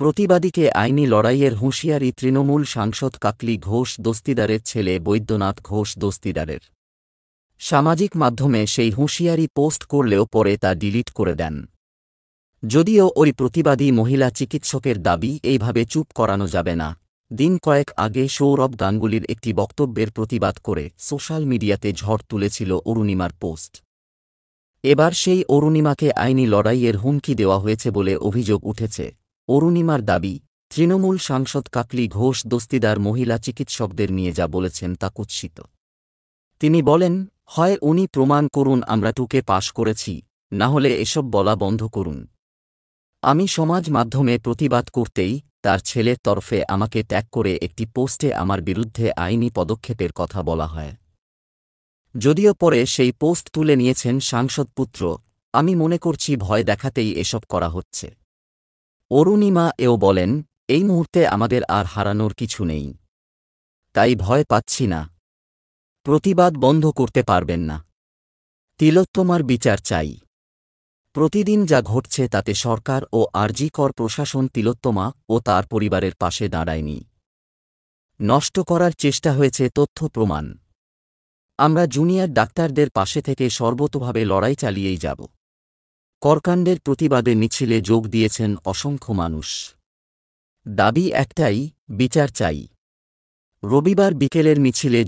প্রতিবাদীকে আইনি লড়াইয়ের হুঁশিয়ারি তৃণমূল সাংসদ কাকলি ঘোষ দস্তিদারের ছেলে বৈদ্যনাথ ঘোষ দস্তিদারের সামাজিক মাধ্যমে সেই হুঁশিয়ারি পোস্ট করলেও পরে তা ডিলিট করে দেন যদিও ওই প্রতিবাদী মহিলা চিকিৎসকের দাবি এইভাবে চুপ করানো যাবে না দিন কয়েক আগে সৌরভ গাঙ্গুলির একটি বক্তব্যের প্রতিবাদ করে সোশ্যাল মিডিয়াতে ঝড় তুলেছিল অরুণিমার পোস্ট এবার সেই অরুণিমাকে আইনি লড়াইয়ের হুমকি দেওয়া হয়েছে বলে অভিযোগ উঠেছে অরুণিমার দাবি তৃণমূল সাংসদ কাকলি ঘোষ দস্তিদার মহিলা চিকিৎসকদের নিয়ে যা বলেছেন তা কুৎসিত তিনি বলেন হয় উনি প্রমাণ করুন আমরা টুকে পাশ করেছি না হলে এসব বলা বন্ধ করুন আমি সমাজ মাধ্যমে প্রতিবাদ করতেই তার ছেলের তরফে আমাকে ত্যাগ করে একটি পোস্টে আমার বিরুদ্ধে আইনি পদক্ষেপের কথা বলা হয় যদিও পরে সেই পোস্ট তুলে নিয়েছেন সাংসদ পুত্র আমি মনে করছি ভয় দেখাতেই এসব করা হচ্ছে অরুণিমা এও বলেন এই মুহূর্তে আমাদের আর হারানোর কিছু নেই তাই ভয় পাচ্ছি না প্রতিবাদ বন্ধ করতে পারবেন না তিলোত্তমার বিচার চাই প্রতিদিন যা ঘটছে তাতে সরকার ও আরজিকর প্রশাসন তিলোত্তমা ও তার পরিবারের পাশে দাঁড়ায়নি নষ্ট করার চেষ্টা হয়েছে তথ্য প্রমাণ আমরা জুনিয়র ডাক্তারদের পাশে থেকে সর্বতোভাবে লড়াই চালিয়েই যাব করকাণ্ডের প্রতিবাদে মিছিলে যোগ দিয়েছেন অসংখ্য মানুষ দাবি একটাই বিচার চাই রবিবার বিকেলের মিছিলে